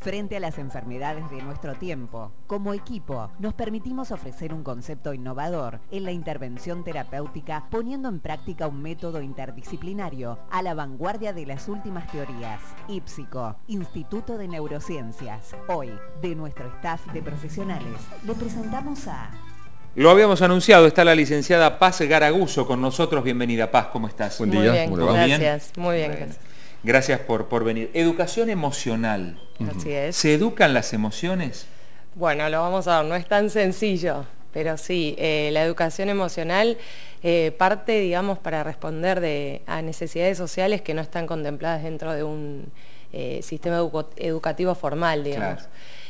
Frente a las enfermedades de nuestro tiempo, como equipo, nos permitimos ofrecer un concepto innovador en la intervención terapéutica poniendo en práctica un método interdisciplinario a la vanguardia de las últimas teorías. IPSICO, Instituto de Neurociencias. Hoy, de nuestro staff de profesionales, le presentamos a... Lo habíamos anunciado, está la licenciada Paz Garaguso con nosotros. Bienvenida, Paz, ¿cómo estás? Buen día. Muy bien, gracias. Muy bien, gracias. Gracias por, por venir. Educación emocional. Así es. ¿Se educan las emociones? Bueno, lo vamos a ver, no es tan sencillo, pero sí, eh, la educación emocional eh, parte, digamos, para responder a necesidades sociales que no están contempladas dentro de un eh, sistema educativo formal, digamos.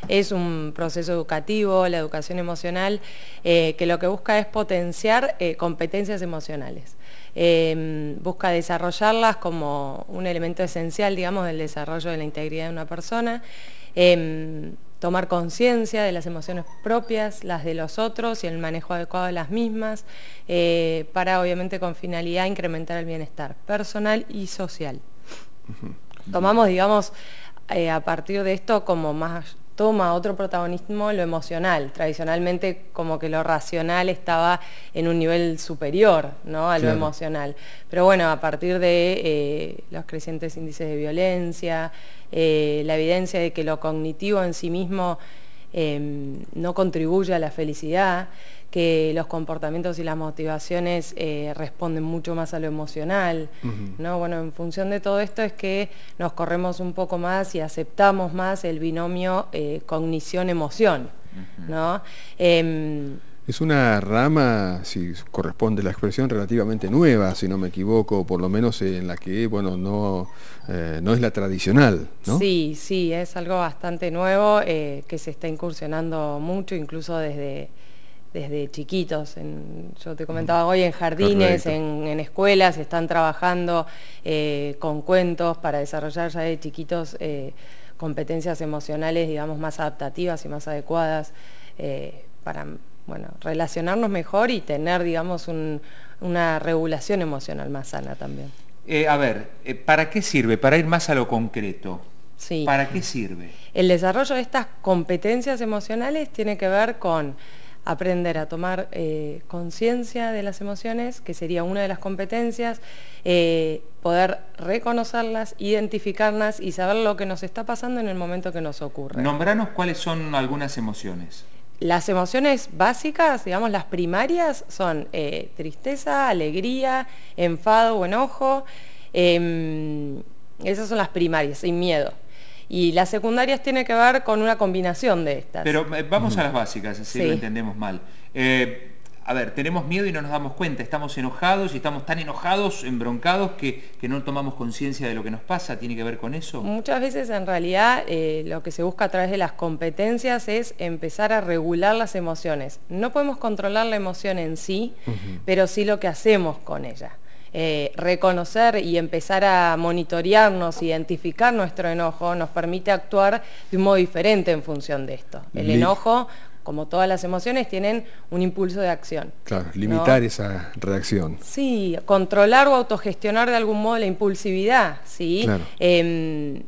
Es un proceso educativo, la educación emocional, eh, que lo que busca es potenciar eh, competencias emocionales. Em, busca desarrollarlas como un elemento esencial, digamos, del desarrollo de la integridad de una persona em, tomar conciencia de las emociones propias, las de los otros y el manejo adecuado de las mismas, para obviamente con finalidad incrementar el bienestar personal y social. Tomamos, digamos, eh, a partir de esto como más toma otro protagonismo lo emocional. Tradicionalmente como que lo racional estaba en un nivel superior a lo emocional. Pero bueno, a partir de eh, los crecientes índices de violencia, eh, la evidencia de que lo cognitivo en sí mismo em, no contribuye a la felicidad, que los comportamientos y las motivaciones eh, responden mucho más a lo emocional, ¿no? Bueno, en función de todo esto es que nos corremos un poco más y aceptamos más el binomio eh, cognición-emoción, ¿no? Em, es una rama, si corresponde la expresión, relativamente nueva, si no me equivoco, por lo menos en la que, bueno, no, eh, no es la tradicional, ¿no? Sí, sí, es algo bastante nuevo que se está incursionando mucho, incluso desde desde chiquitos. yo te comentaba hoy, en jardines, en, escuelas, están trabajando eh, con cuentos para desarrollar ya de chiquitos eh, competencias emocionales, digamos, más adaptativas y más adecuadas eh, para bueno, relacionarnos mejor y tener, digamos, una regulación emocional más sana también. a ver, ¿para qué sirve? Para ir más a lo concreto. Sí. ¿Para qué sirve? El desarrollo de estas competencias emocionales tiene que ver con aprender a tomar eh, conciencia de las emociones, que sería una de las competencias, eh, poder reconocerlas, identificarlas y saber lo que nos está pasando en el momento que nos ocurre. Nombranos cuáles son algunas emociones. Las emociones básicas, digamos las primarias, son eh, tristeza, alegría, enfado o enojo. Em, esas son las primarias, y miedo. Y las secundarias tiene que ver con una combinación de estas. Pero eh, vamos a las básicas, si lo entendemos mal. Eh, a ver, tenemos miedo y no nos damos cuenta, estamos enojados y estamos tan enojados, embroncados, que, no tomamos conciencia de lo que nos pasa, ¿tiene que ver con eso? Muchas veces en realidad eh, lo que se busca a través de las competencias es empezar a regular las emociones. No podemos controlar la emoción en sí, pero sí lo que hacemos con ella. Eh, reconocer y empezar a monitorearnos, identificar nuestro enojo, nos permite actuar de un modo diferente en función de esto. El enojo, como todas las emociones, tienen un impulso de acción. Claro, limitar esa reacción. Sí, controlar o autogestionar de algún modo la impulsividad, ¿sí? Claro. Em,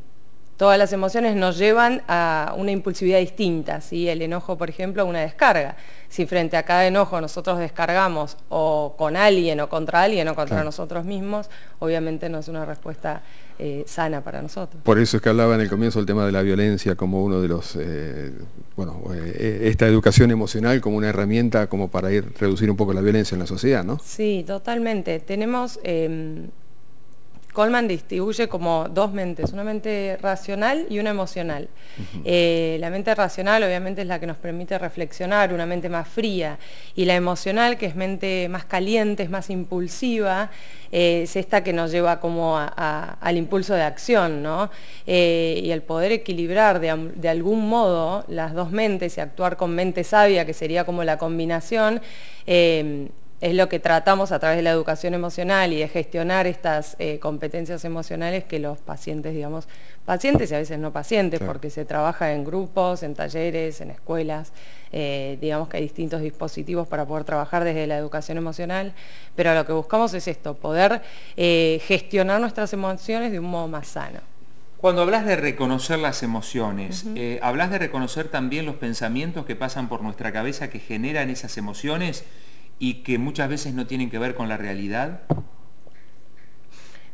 Todas las emociones nos llevan a una impulsividad distinta, el enojo, por ejemplo, una descarga. Si frente a cada enojo nosotros descargamos o con alguien o contra alguien o contra nosotros mismos, obviamente no es una respuesta eh, sana para nosotros. Por eso es que hablaba en el comienzo el tema de la violencia como uno de los, eh, bueno, eh, e, esta educación emocional como una herramienta como para ir reducir un poco la violencia en la sociedad, ¿no? Sí, totalmente. Tenemos em, Coleman distribuye como dos mentes, una mente racional y una emocional. Eh, la mente racional obviamente es la que nos permite reflexionar, una mente más fría, y la emocional, que es mente más caliente, es más impulsiva, eh, es esta que nos lleva como al impulso de acción, ¿no? Eh, y el poder equilibrar de, de, algún modo las dos mentes y actuar con mente sabia, que sería como la combinación, es lo que tratamos a través de la educación emocional y de gestionar estas eh, competencias emocionales que los pacientes, digamos, pacientes y a veces no pacientes, porque se trabaja en grupos, en talleres, en escuelas, eh, digamos que hay distintos dispositivos para poder trabajar desde la educación emocional, pero lo que buscamos es esto, poder eh, gestionar nuestras emociones de un modo más sano. Cuando hablas de reconocer las emociones, hablas de reconocer también los pensamientos que pasan por nuestra cabeza que generan esas emociones y que muchas veces no tienen que ver con la realidad?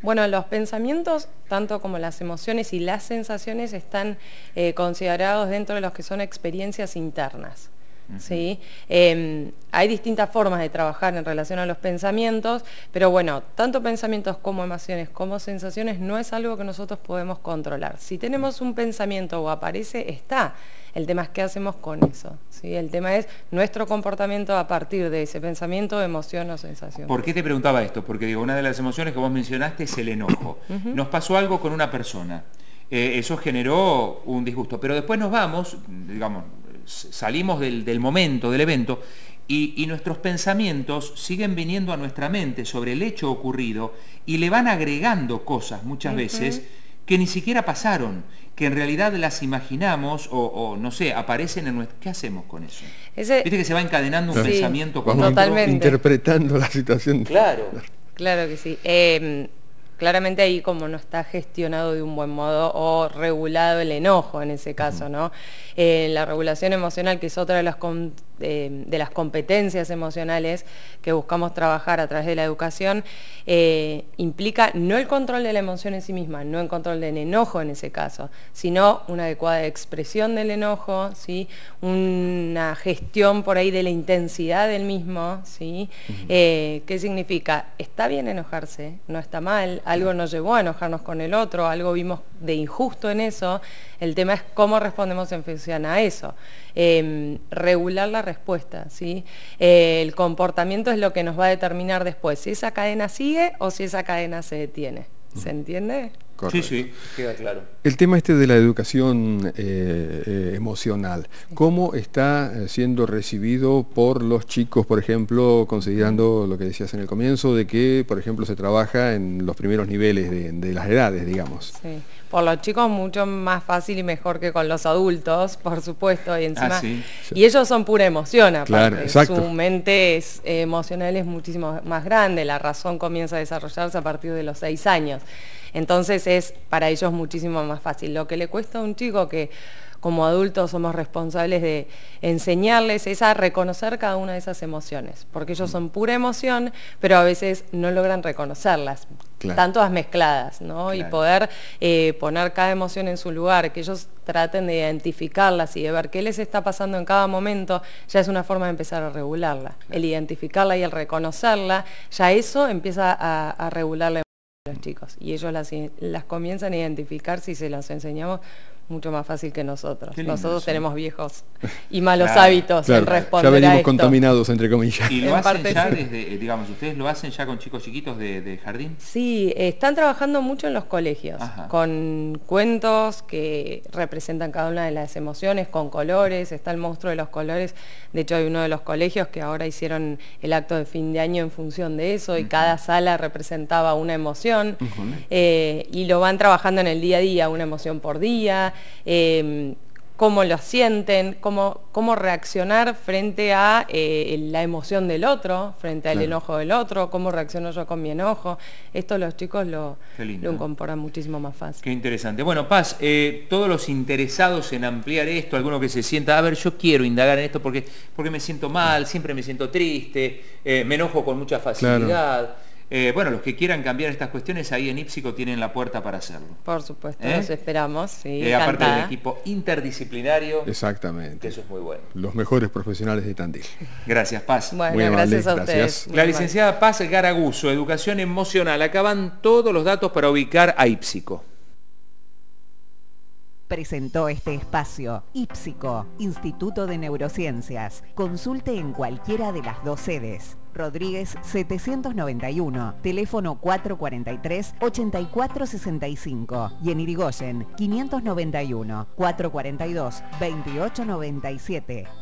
Bueno, los pensamientos, tanto como las emociones y las sensaciones, están eh, considerados dentro de los que son experiencias internas. ¿sí? Em, hay distintas formas de trabajar en relación a los pensamientos, pero bueno, tanto pensamientos como emociones como sensaciones no es algo que nosotros podemos controlar. Si tenemos un pensamiento o aparece, está. El tema es qué hacemos con eso. ¿sí? El tema es nuestro comportamiento a partir de ese pensamiento, emoción o sensación. ¿Por qué te preguntaba esto? Porque digo, una de las emociones que vos mencionaste es el enojo. Nos pasó algo con una persona. Eh, eso generó un disgusto. Pero después nos vamos, digamos, salimos del, momento, del evento, y, nuestros pensamientos siguen viniendo a nuestra mente sobre el hecho ocurrido y le van agregando cosas muchas veces que ni siquiera pasaron, que en realidad las imaginamos o, no sé, aparecen en nuestro... ¿Qué hacemos con eso? Viste que se va encadenando un pensamiento con interpretando la situación. Claro. Claro que sí. Em, claramente ahí como no está gestionado de un buen modo o regulado el enojo en ese caso, ¿no? Eh, la regulación emocional, que es otra de las de las competencias emocionales que buscamos trabajar a través de la educación eh, implica no el control de la emoción en sí misma, no el control del enojo en ese caso, sino una adecuada expresión del enojo, ¿sí? una gestión por ahí de la intensidad del mismo. ¿sí? Eh, ¿Qué significa? Está bien enojarse, no está mal, algo nos llevó a enojarnos con el otro, algo vimos de injusto en eso, el tema es cómo respondemos en función a eso. Em, regular la respuesta. ¿sí? Eh, el comportamiento es lo que nos va a determinar después si esa cadena sigue o si esa cadena se detiene. ¿Se entiende? Sí, sí, queda claro. El tema este de la educación eh, eh, emocional, ¿cómo está eh, siendo recibido por los chicos, por ejemplo, considerando lo que decías en el comienzo, de que, por ejemplo, se trabaja en los primeros niveles de, las edades, digamos? Sí por los chicos mucho más fácil y mejor que con los adultos, por supuesto, y encima ah, y ellos son pura emoción, aparte. su mente emocional es muchísimo más grande, la razón comienza a desarrollarse a partir de los seis años. Entonces es para ellos muchísimo más fácil. Lo que le cuesta a un chico que como adultos somos responsables de enseñarles es a reconocer cada una de esas emociones, porque ellos mm. son pura emoción, pero a veces no logran reconocerlas. tanto Están todas mezcladas, ¿no? Y poder eh, poner cada emoción en su lugar, que ellos traten de identificarlas y de ver qué les está pasando en cada momento, ya es una forma de empezar a regularla. El identificarla y el reconocerla, ya eso empieza a, a los chicos y ellos las, las comienzan a identificar si se las enseñamos mucho más fácil que nosotros. Nosotros tenemos viejos y malos hábitos en responder Ya venimos contaminados, entre comillas. ¿Y lo hacen ya desde, eh, digamos, ustedes lo hacen ya con chicos chiquitos de, jardín? Sí, eh, están trabajando mucho en los colegios, con cuentos que representan cada una de las emociones, con colores, está el monstruo de los colores. De hecho, hay uno de los colegios que ahora hicieron el acto de fin de año en función de eso y cada sala representaba una emoción eh, y lo van trabajando en el día a día, una emoción por día. Em, cómo lo sienten, cómo, cómo reaccionar frente a eh, la emoción del otro, frente al enojo del otro, cómo reacciono yo con mi enojo. Esto los chicos lo, lo ¿eh? incorporan muchísimo más fácil. Qué interesante. Bueno, Paz, eh, todos los interesados en ampliar esto, alguno que se sienta, a ver, yo quiero indagar en esto porque, porque me siento mal, siempre me siento triste, me enojo con mucha facilidad. Eh, bueno, los que quieran cambiar estas cuestiones, ahí en Ipsico tienen la puerta para hacerlo. Por supuesto, ¿Eh? los esperamos. Sí, eh, aparte del equipo interdisciplinario. Exactamente. eso es muy bueno. Los mejores profesionales de Tandil. Gracias, Paz. Bueno, gracias a ustedes. Gracias. La licenciada Paz Garaguso, Educación Emocional. Acaban todos los datos para ubicar a Ipsico presentó este espacio. IPSICO, Instituto de Neurociencias. Consulte en cualquiera de las dos sedes. Rodríguez 791, teléfono 443-8465 y en Irigoyen 591-442-2897.